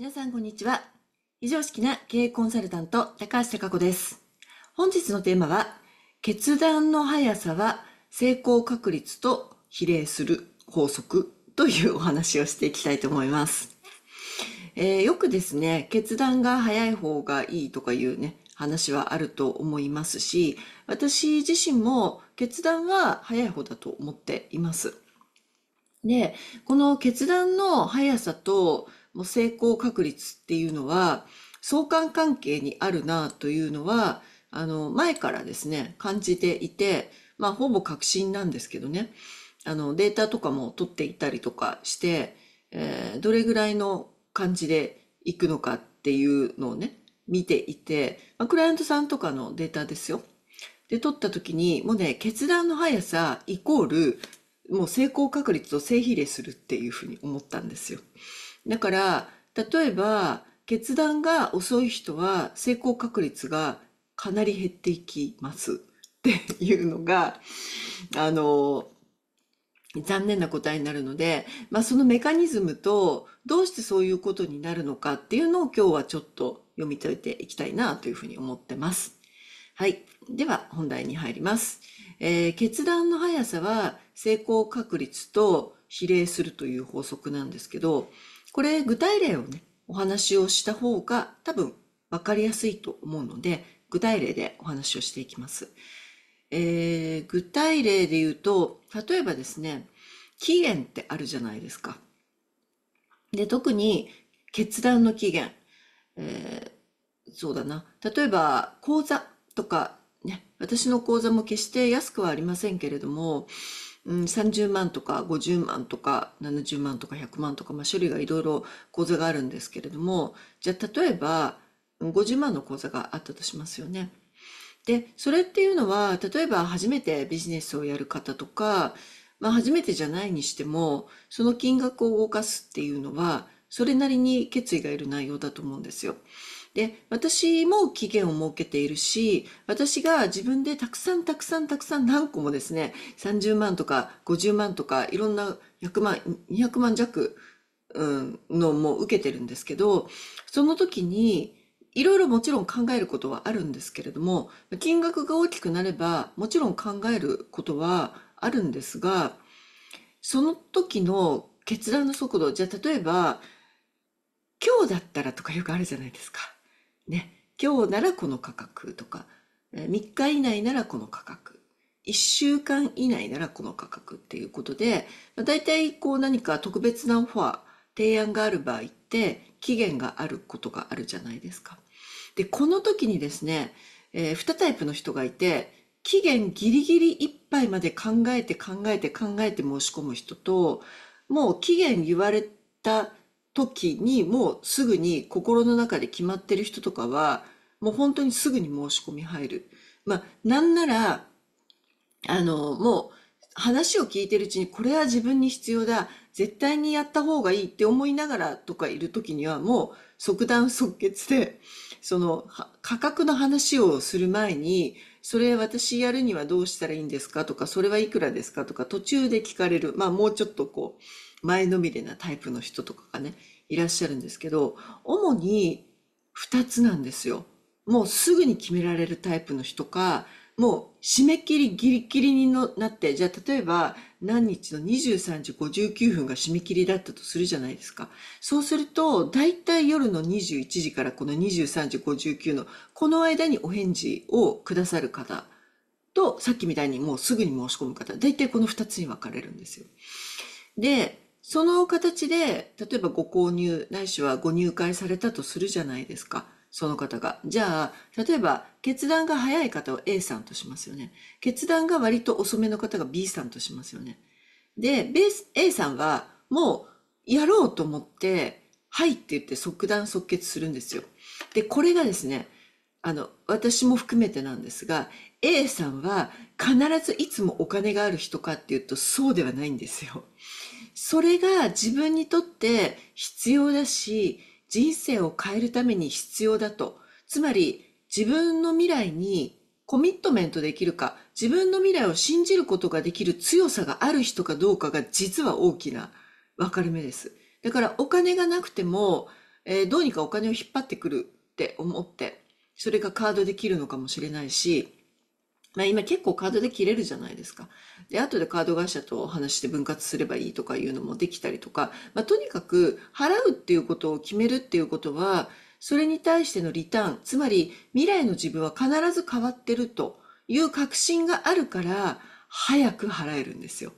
皆さんこんにちは。非常識な経営コンサルタント、高橋貴子です。本日のテーマは、決断の速さは成功確率と比例する法則というお話をしていきたいと思います。えー、よくですね、決断が早い方がいいとかいうね、話はあると思いますし、私自身も決断は早い方だと思っています。で、この決断の速さとの成功確率っていうのは相関関係にあるなというのは、あの、前からですね、感じていて、まあ、ほぼ確信なんですけどね、あの、データとかも取っていたりとかして、えー、どれぐらいの感じでいくのかっていうのをね、見ていて、まあ、クライアントさんとかのデータですよ。で、取った時に、もうね、決断の速さイコール、もう成功確率を正比例するっていうふうに思ったんですよ。だから例えば決断が遅い人は成功確率がかなり減っていきます っていうのがあの残念な答えになるので、まあ、そのメカニズムとどうしてそういうことになるのかっていうのを今日はちょっと読み解いていきたいなというふうに思ってます。はい。では本題に入ります。えー、決断の速さは成功確率と比例するという法則なんですけど、これ具体例をね、お話をした方が多分分かりやすいと思うので、具体例でお話をしていきます。えー、具体例で言うと、例えばですね、期限ってあるじゃないですか。で、特に決断の期限。えー、そうだな。例えば、講座とかね、私の講座も決して安くはありませんけれども、うん、30万とか50万とか70万とか100万とか、まあ、処理がいろいろ口座があるんですけれどもじゃあ例えば50万の口座があったとしますよね。でそれっていうのは例えば初めてビジネスをやる方とか、まあ、初めてじゃないにしてもその金額を動かすっていうのはそれなりに決意がいる内容だと思うんですよ。で、私も期限を設けているし、私が自分でたくさんたくさんたくさん何個もですね、30万とか50万とかいろんな100万、200万弱、うん、のも受けてるんですけど、その時に、いろいろもちろん考えることはあるんですけれども、金額が大きくなれば、もちろん考えることはあるんですが、その時の決断の速度、じゃあ例えば、今日だったらとかよくあるじゃないですか。ね、今日ならこの価格とか、3日以内ならこの価格、1週間以内ならこの価格っていうことで、まあ、大体こう何か特別なオファー、提案がある場合って期限があることがあるじゃないですか。で、この時にですね、えー、2タイプの人がいて、期限ギリギリいっぱいまで考えて考えて考えて申し込む人と、もう期限言われた時にもうすぐに心の中で決まってる人とかはもう本当にすぐに申し込み入る。まあ、なんならあのもう話を聞いてるうちにこれは自分に必要だ絶対にやった方がいいって思いながらとかいる時にはもう即断即決でその価格の話をする前にそれ私やるにはどうしたらいいんですかとかそれはいくらですかとか途中で聞かれるまあもうちょっとこう前のめれなタイプの人とかがね、いらっしゃるんですけど、主に2つなんですよ。もうすぐに決められるタイプの人か、もう締め切りギリギリになって、じゃあ例えば何日の23時59分が締め切りだったとするじゃないですか。そうすると、だいたい夜の21時からこの23時59のこの間にお返事をくださる方と、さっきみたいにもうすぐに申し込む方、だいたいこの2つに分かれるんですよ。で、その形で、例えばご購入、ないしはご入会されたとするじゃないですか。その方が。じゃあ、例えば、決断が早い方を A さんとしますよね。決断が割と遅めの方が B さんとしますよね。で、A さんは、もう、やろうと思って、はいって言って即断即決するんですよ。で、これがですね、あの、私も含めてなんですが、A さんは必ずいつもお金がある人かっていうとそうではないんですよ。それが自分にとって必要だし、人生を変えるために必要だと。つまり、自分の未来にコミットメントできるか、自分の未来を信じることができる強さがある人かどうかが実は大きな分かれ目です。だからお金がなくても、えー、どうにかお金を引っ張ってくるって思って、それがカードできるのかもしれないし、まあ、今結構カードで切れるじゃないですか。で、後でカード会社とお話して分割すればいいとかいうのもできたりとか、まあ、とにかく払うっていうことを決めるっていうことは、それに対してのリターン、つまり未来の自分は必ず変わってるという確信があるから、早く払えるんですよ。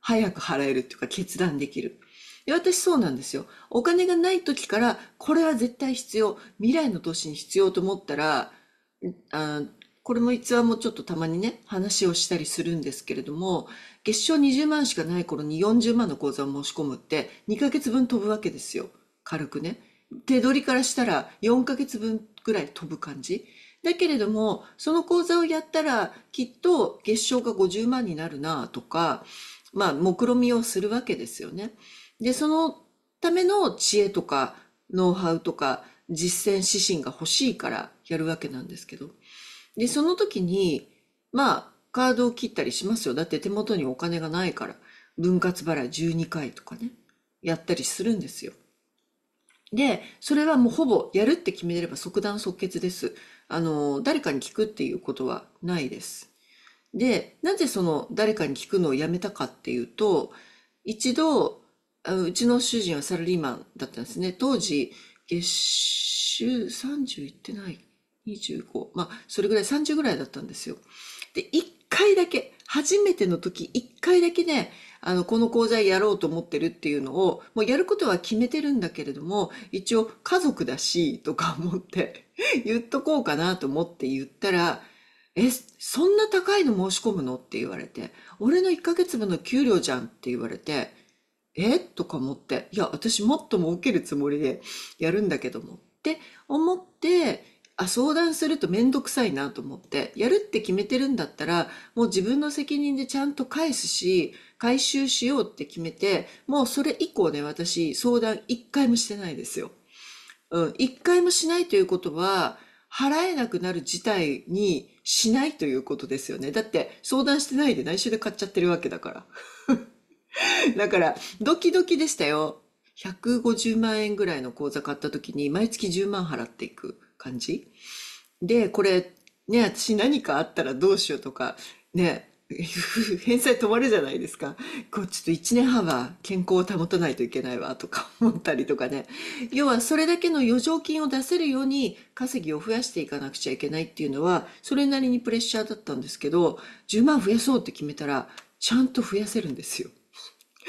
早く払えるっていうか決断できる。で私そうなんですよ。お金がない時から、これは絶対必要。未来の年に必要と思ったら、あこれも逸話もちょっとたまにね、話をしたりするんですけれども、月賞20万しかない頃に40万の口座を申し込むって、2ヶ月分飛ぶわけですよ。軽くね。手取りからしたら4ヶ月分ぐらい飛ぶ感じ。だけれども、その講座をやったら、きっと月賞が50万になるなとか、まあ、目論みをするわけですよね。で、そのための知恵とか、ノウハウとか、実践指針が欲しいからやるわけなんですけど。で、その時に、まあ、カードを切ったりしますよ。だって手元にお金がないから、分割払い12回とかね、やったりするんですよ。で、それはもうほぼやるって決めれば即断即決です。あの、誰かに聞くっていうことはないです。で、なぜその誰かに聞くのをやめたかっていうと、一度、うちの主人はサラリーマンだったんですね。当時、月収30いってない25まあそれぐらい30ぐらいだったんですよ。で1回だけ初めての時1回だけねあのこの講座やろうと思ってるっていうのをもうやることは決めてるんだけれども一応家族だしとか思って 言っとこうかなと思って言ったら「えそんな高いの申し込むの?」って言われて「俺の1ヶ月分の給料じゃん」って言われて「えとか思って「いや私もっと儲けるつもりでやるんだけども」って思って。あ、相談すると面倒くさいなと思って、やるって決めてるんだったら、もう自分の責任でちゃんと返すし、回収しようって決めて、もうそれ以降ね、私、相談一回もしてないですよ。うん、一回もしないということは、払えなくなる事態にしないということですよね。だって相談してないで内緒で買っちゃってるわけだから。だから、ドキドキでしたよ。150万円ぐらいの口座買った時に毎月10万払っていく。感じでこれね私何かあったらどうしようとかね 返済止まるじゃないですか。こうちょっと1年半は健康を保たないといけないわとか思ったりとかね。要はそれだけの余剰金を出せるように稼ぎを増やしていかなくちゃいけないっていうのは、それなりにプレッシャーだったんですけど、10万増やそうって決めたら、ちゃんと増やせるんですよ。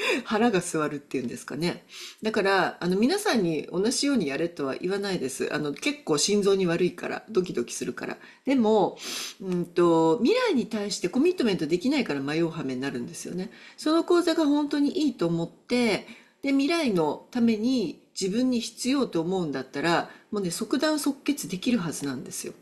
腹がわるっていうんですかね。だから、あの、皆さんに同じようにやれとは言わないです。あの、結構心臓に悪いから、ドキドキするから。でも、うんと、未来に対してコミットメントできないから迷うはめになるんですよね。その講座が本当にいいと思って、で、未来のために自分に必要と思うんだったら、もうね、即断即決できるはずなんですよ。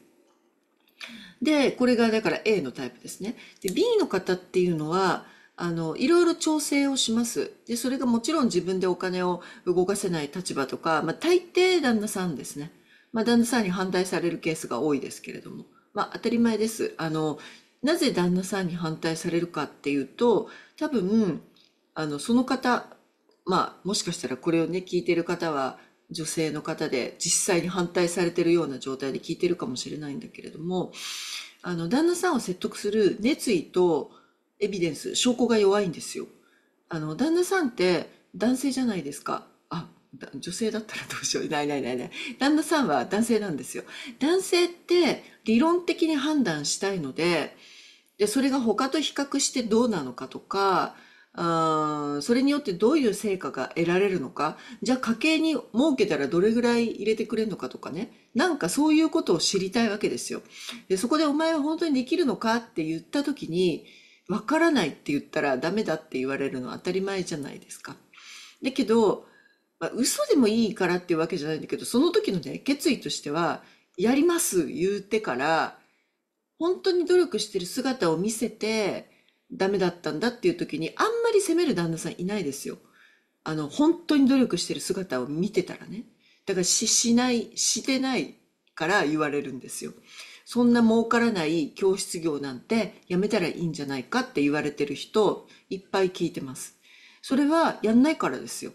で、これがだから A のタイプですね。で、B の方っていうのは、あの、いろいろ調整をします。で、それがもちろん自分でお金を動かせない立場とか、まあ、大抵旦那さんですね。まあ、旦那さんに反対されるケースが多いですけれども、まあ、当たり前です。あの、なぜ旦那さんに反対されるかっていうと、多分、あの、その方、まあ、もしかしたらこれをね、聞いてる方は、女性の方で実際に反対されてるような状態で聞いてるかもしれないんだけれども、あの、旦那さんを説得する熱意と、エビデンス、証拠が弱いんですよ。あの、旦那さんって男性じゃないですか。あ、女性だったらどうしよう。ないないないない。旦那さんは男性なんですよ。男性って理論的に判断したいので、で、それが他と比較してどうなのかとか、あそれによってどういう成果が得られるのか、じゃあ家計に儲けたらどれぐらい入れてくれるのかとかね、なんかそういうことを知りたいわけですよ。で、そこでお前は本当にできるのかって言った時に、わからないって言ったらダメだって言われるのは当たり前じゃないですか。だけど、まあ、嘘でもいいからっていうわけじゃないんだけど、その時のね、決意としては、やります言うてから、本当に努力してる姿を見せて、ダメだったんだっていう時に、あんまり責める旦那さんいないですよ。あの、本当に努力してる姿を見てたらね。だからし、しない、してないから言われるんですよ。そんな儲からない教室業なんてやめたらいいんじゃないかって言われてる人いっぱい聞いてます。それはやんないからですよ。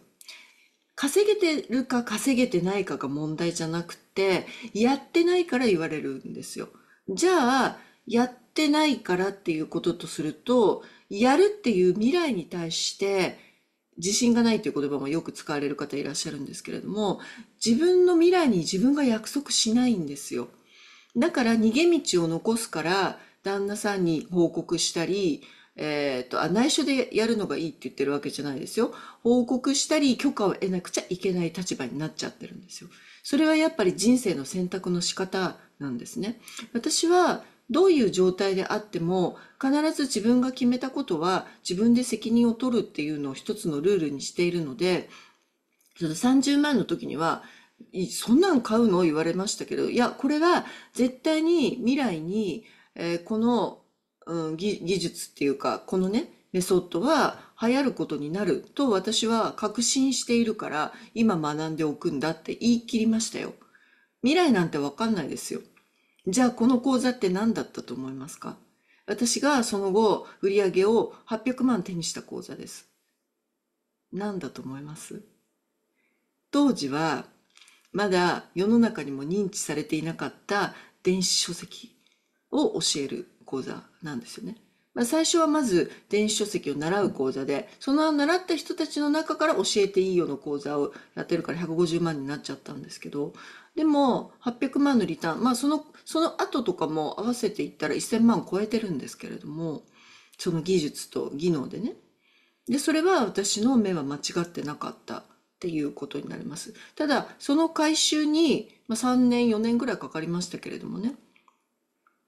稼げてるか稼げてないかが問題じゃなくて、やってないから言われるんですよ。じゃあ、やってないからっていうこととすると、やるっていう未来に対して自信がないという言葉もよく使われる方いらっしゃるんですけれども、自分の未来に自分が約束しないんですよ。だから逃げ道を残すから旦那さんに報告したり、えっ、ー、とあ内緒でやるのがいいって言ってるわけじゃないですよ報告したり許可を得なくちゃいけない立場になっちゃってるんですよそれはやっぱり人生の選択の仕方なんですね私はどういう状態であっても必ず自分が決めたことは自分で責任を取るっていうのを一つのルールにしているのでその30万の時にはそんなん買うの言われましたけど、いや、これは絶対に未来に、えー、この、うん、技術っていうか、このね、メソッドは流行ることになると私は確信しているから、今学んでおくんだって言い切りましたよ。未来なんてわかんないですよ。じゃあこの講座って何だったと思いますか私がその後売り上げを800万手にした講座です。何だと思います当時はまだ世の中にも認知されていなかった電子書籍を教える講座なんですよね。まあ、最初はまず電子書籍を習う講座で、その習った人たちの中から教えていいよの講座をやってるから150万になっちゃったんですけど、でも800万のリターン、まあその、その後とかも合わせていったら1000万超えてるんですけれども、その技術と技能でね。で、それは私の目は間違ってなかった。っていうことになります。ただ、その回収に、まあ、3年、4年ぐらいかかりましたけれどもね。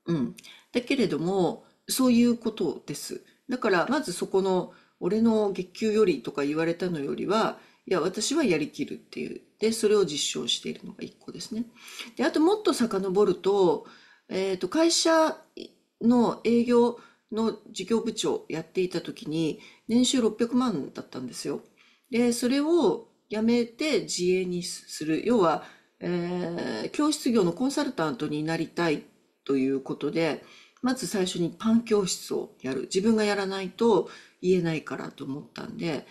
うん。だけれども、そういうことです。だから、まずそこの、俺の月給よりとか言われたのよりは、いや、私はやりきるっていう。で、それを実証しているのが1個ですね。で、あともっと遡ると、えっ、ー、と、会社の営業の事業部長やっていた時に、年収600万だったんですよ。で、それを、辞めて自営にする。要は、えー、教室業のコンサルタントになりたいということで、まず最初にパン教室をやる。自分がやらないと言えないからと思ったんで、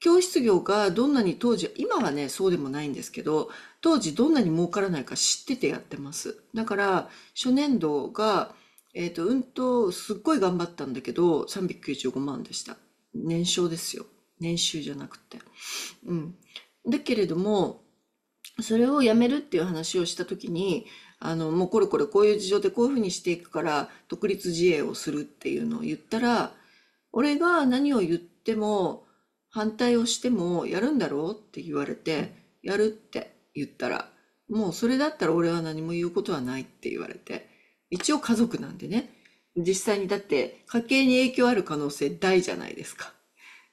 教室業がどんなに当時、今はね、そうでもないんですけど、当時どんなに儲からないか知っててやってます。だから、初年度が、えっ、ー、と、うんと、すっごい頑張ったんだけど、395万でした。年商ですよ。年収じゃなくて。うん。だけれども、それをやめるっていう話をした時に、あの、もうこれこれこういう事情でこういうふうにしていくから、独立自衛をするっていうのを言ったら、俺が何を言っても、反対をしてもやるんだろうって言われて、やるって言ったら、もうそれだったら俺は何も言うことはないって言われて、一応家族なんでね、実際にだって家計に影響ある可能性大じゃないですか。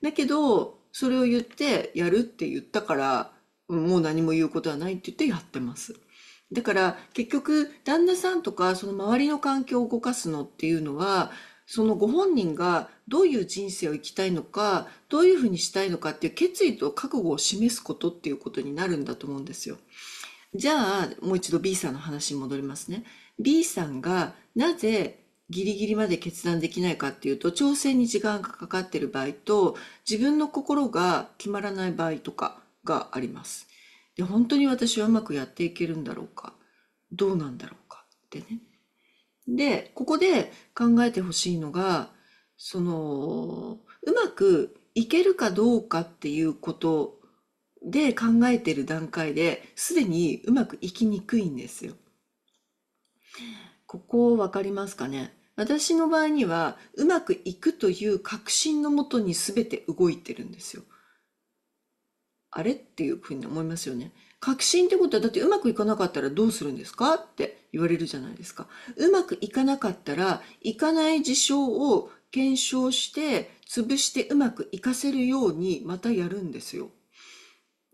だけど、それを言ってやるって言ったから、もう何も言うことはないって言ってやってます。だから結局旦那さんとかその周りの環境を動かすのっていうのはそのご本人がどういう人生を生きたいのかどういうふうにしたいのかっていう決意と覚悟を示すことっていうことになるんだと思うんですよ。じゃあもう一度 B さんの話に戻りますね。B さんがなぜギリギリまで決断できないかっていうと調整に時間がかかっている場合と自分の心が決まらない場合とかがあります。で本当に私はうまくやっていけるんだろうかどうなんだろうかってね。でここで考えてほしいのがそのうまくいけるかどうかっていうことで考えている段階ですでにうまくいきにくいんですよ。ここ分かりますかね私の場合にはうまくいくという確信のもとに全て動いてるんですよ。あれっていうふうに思いますよね。確信ってことはだってうまくいかなかったらどうするんですかって言われるじゃないですか。うまくいかなかったらいかない事象を検証して潰してうまくいかせるようにまたやるんですよ。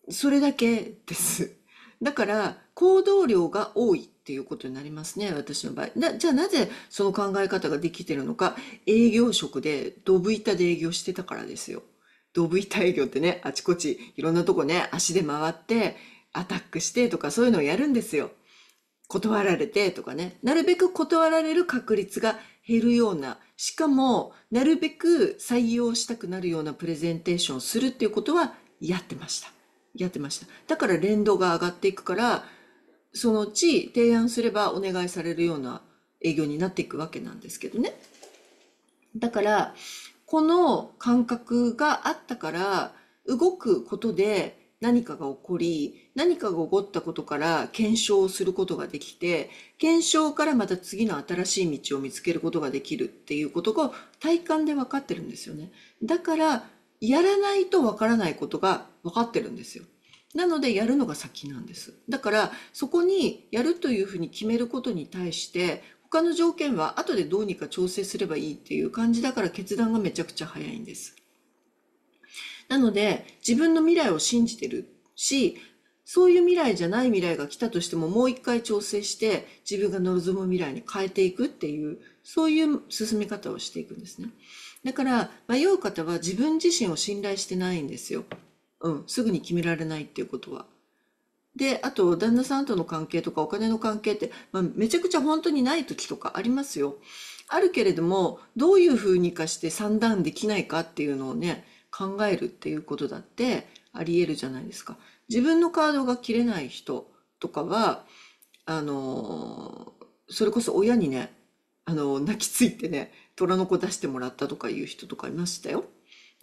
それだけです。だから行動量が多いっていうことになりますね、私の場合。な、じゃあなぜその考え方ができてるのか、営業職で、ドブ板で営業してたからですよ。ドブ板営業ってね、あちこち、いろんなとこね、足で回って、アタックしてとかそういうのをやるんですよ。断られてとかね。なるべく断られる確率が減るような、しかも、なるべく採用したくなるようなプレゼンテーションをするっていうことはやってました。やってました。だから連動が上がっていくから、そのうち提案すればお願いされるような営業になっていくわけなんですけどね。だから、この感覚があったから、動くことで何かが起こり、何かが起こったことから検証することができて、検証からまた次の新しい道を見つけることができるっていうことが体感で分かってるんですよね。だから、やらないと分からないことが分かってるんですよ。なのでやるのが先なんです。だからそこにやるというふうに決めることに対して他の条件は後でどうにか調整すればいいっていう感じだから決断がめちゃくちゃ早いんです。なので自分の未来を信じてるしそういう未来じゃない未来が来たとしてももう一回調整して自分が望む未来に変えていくっていうそういう進め方をしていくんですね。だから迷う方は自分自身を信頼してないんですよ。うん、すぐに決められないっていうことは。で、あと、旦那さんとの関係とかお金の関係って、まあ、めちゃくちゃ本当にない時とかありますよ。あるけれども、どういうふうにかして算段できないかっていうのをね、考えるっていうことだってあり得るじゃないですか。自分のカードが切れない人とかは、あのー、それこそ親にね、あのー、泣きついてね、虎の子出してもらったとかいう人とかいましたよ。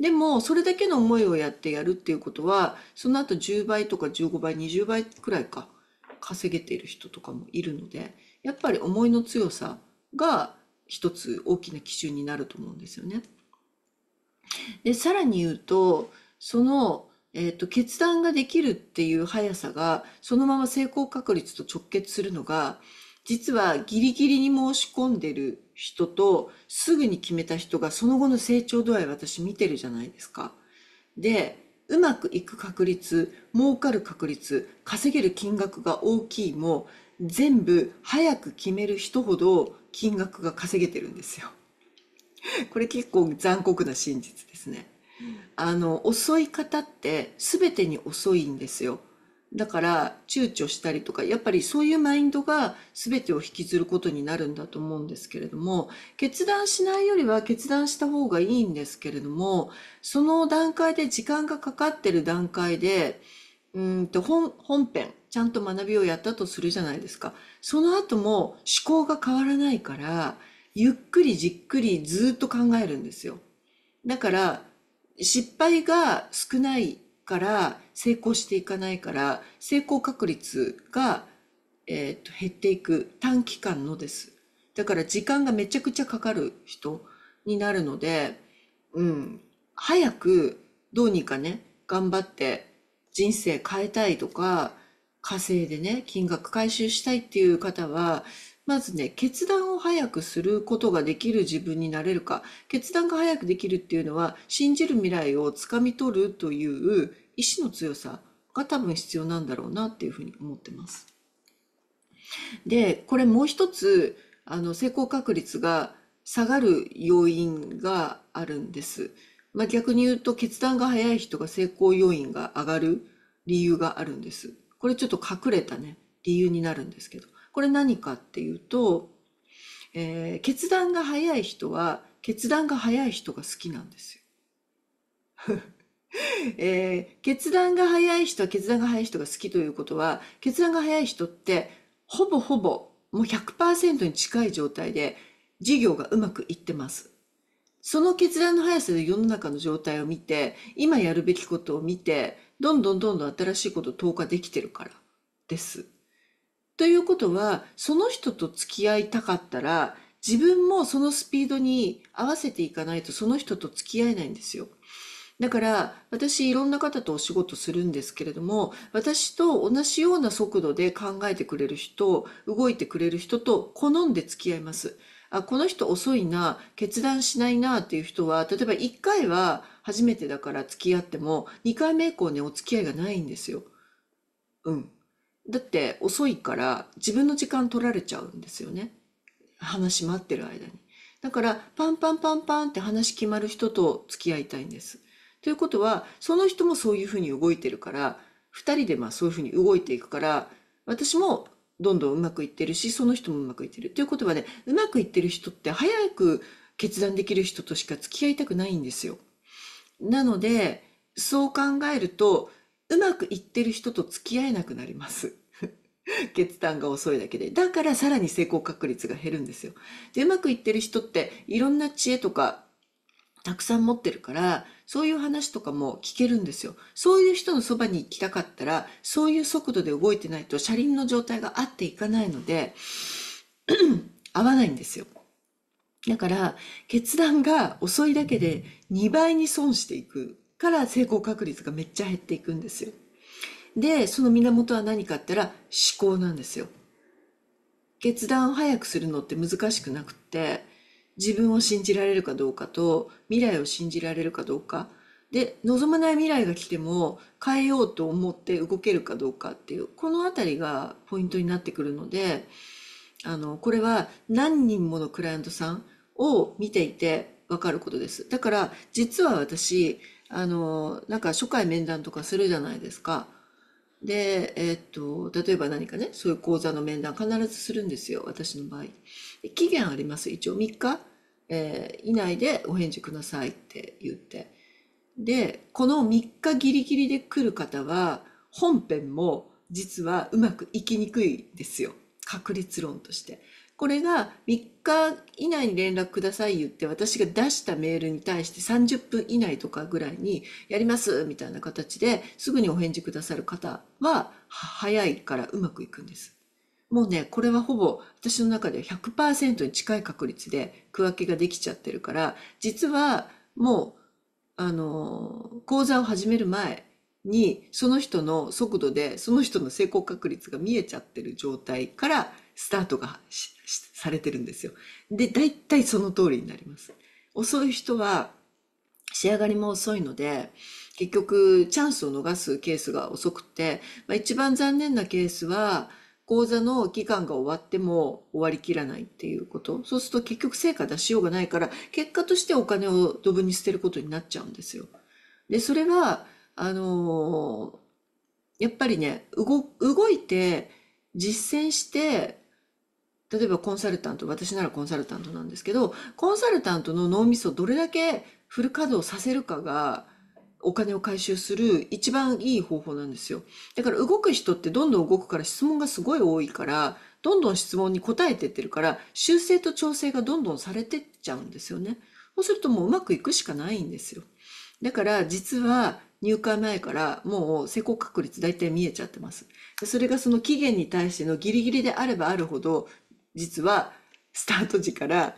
でも、それだけの思いをやってやるっていうことは、その後10倍とか15倍、20倍くらいか、稼げている人とかもいるので、やっぱり思いの強さが一つ大きな基準になると思うんですよね。で、さらに言うと、その、えっ、ー、と、決断ができるっていう速さが、そのまま成功確率と直結するのが、実はギリギリに申し込んでる人とすぐに決めた人がその後の成長度合い私見てるじゃないですか。で、うまくいく確率、儲かる確率、稼げる金額が大きいも全部早く決める人ほど金額が稼げてるんですよ。これ結構残酷な真実ですね。あの、遅い方って全てに遅いんですよ。だから躊躇したりとかやっぱりそういうマインドが全てを引きずることになるんだと思うんですけれども決断しないよりは決断した方がいいんですけれどもその段階で時間がかかってる段階でうんと本本編ちゃんと学びをやったとするじゃないですかその後も思考が変わらないからゆっくりじっくりずっと考えるんですよだから失敗が少ないから成功していかないから成功確率が、えー、と減っていく短期間のですだから時間がめちゃくちゃかかる人になるので、うん、早くどうにかね頑張って人生変えたいとか稼いでね金額回収したいっていう方はまずね、決断を早くすることができる自分になれるか、決断が早くできるっていうのは、信じる未来をつかみ取るという意志の強さが多分必要なんだろうなっていうふうに思ってます。で、これもう一つ、あの、成功確率が下がる要因があるんです。まあ、逆に言うと、決断が早い人が成功要因が上がる理由があるんです。これちょっと隠れたね、理由になるんですけど。これ何かっていうと、えー、決断が早い人は決断が早い人が好きなんですよ。えー、決断が早い人は決断が早い人が好きということは決断が早い人ってほぼほぼもう100%に近い状態で事業がうまくいってます。その決断の速さで世の中の状態を見て今やるべきことを見てどんどんどんどん新しいことを投下できてるからです。ということは、その人と付き合いたかったら、自分もそのスピードに合わせていかないとその人と付き合えないんですよ。だから私いろんな方とお仕事するんですけれども私と同じような速度で考えてくれる人動いてくれる人と好んで付き合います。あこの人遅いな決断しないなっていう人は例えば1回は初めてだから付き合っても2回目以降ねお付き合いがないんですよ。うん。だって遅いから自分の時間取られちゃうんですよね。話待ってる間に。だからパンパンパンパンって話決まる人と付き合いたいんです。ということはその人もそういうふうに動いてるから2人でまあそういうふうに動いていくから私もどんどんうまくいってるしその人もうまくいってる。ということはねうまくいってる人って早く決断できる人としか付き合いたくないんですよ。なのでそう考えるとうまくいってる人と付き合えなくなります。決断が遅いだけで。だからさらに成功確率が減るんですよ。で、うまくいってる人っていろんな知恵とかたくさん持ってるから、そういう話とかも聞けるんですよ。そういう人のそばに行きたかったら、そういう速度で動いてないと車輪の状態が合っていかないので、合わないんですよ。だから、決断が遅いだけで2倍に損していくから成功確率がめっちゃ減っていくんですよ。で、その源は何かって言ったら思考なんですよ。決断を早くするのって難しくなくて、自分を信じられるかどうかと未来を信じられるかどうか。で、望まない未来が来ても変えようと思って動けるかどうかっていう、このあたりがポイントになってくるので、あの、これは何人ものクライアントさんを見ていてわかることです。だから、実は私、あの、なんか初回面談とかするじゃないですか。で、えっと、例えば何かね、そういう講座の面談必ずするんですよ、私の場合。期限あります。一応3日、えー、以内でお返事くださいって言って。で、この3日ギリギリで来る方は、本編も実はうまくいきにくいですよ。確率論として。これが3日以内に連絡ください言って私が出したメールに対して30分以内とかぐらいにやりますみたいな形ですぐにお返事くださる方は早いからうまくいくんです。もうね、これはほぼ私の中では100%に近い確率で区分けができちゃってるから、実はもう、あの、講座を始める前にその人の速度でその人の成功確率が見えちゃってる状態からスタートがしされてるんですよ。で、大体その通りになります。遅い人は仕上がりも遅いので、結局チャンスを逃すケースが遅くて、まあ、一番残念なケースは、講座の期間が終わっても終わりきらないっていうこと。そうすると結局成果出しようがないから、結果としてお金をドブに捨てることになっちゃうんですよ。で、それは、あのー、やっぱりね、動、動いて、実践して、例えばコンサルタント、私ならコンサルタントなんですけど、コンサルタントの脳みそをどれだけフル稼働させるかが、お金を回収する一番いい方法なんですよ。だから動く人ってどんどん動くから質問がすごい多いから、どんどん質問に答えてってるから、修正と調整がどんどんされてっちゃうんですよね。そうするともううまくいくしかないんですよ。だから実は入会前からもう成功確率大体見えちゃってます。それがその期限に対してのギリギリであればあるほど実はスタート時から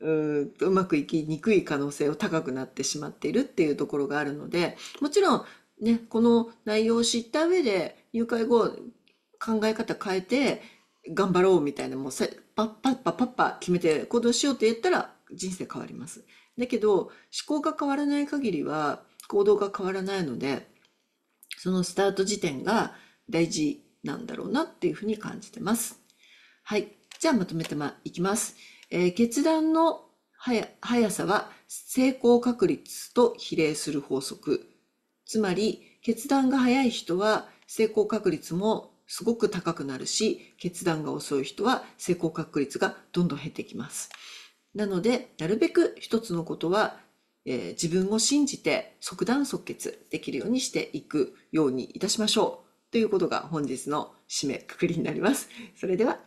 ううまくいきにくい可能性を高くなってしまっているっていうところがあるのでもちろんねこの内容を知った上で入会後考え方変えて頑張ろうみたいなもうパッパッパッパッパ決めて行動しようって言ったら人生変わります。だけど思考が変わらない限りは行動が変わらないのでそのスタート時点が大事なんだろうなっていうふうに感じてます。はい。じゃあまとめていきます。えー、決断の速さは成功確率と比例する法則。つまり、決断が早い人は成功確率もすごく高くなるし、決断が遅い人は成功確率がどんどん減ってきます。なので、なるべく一つのことは、えー、自分を信じて即断即決できるようにしていくようにいたしましょう。ということが本日の締めくくりになります。それでは。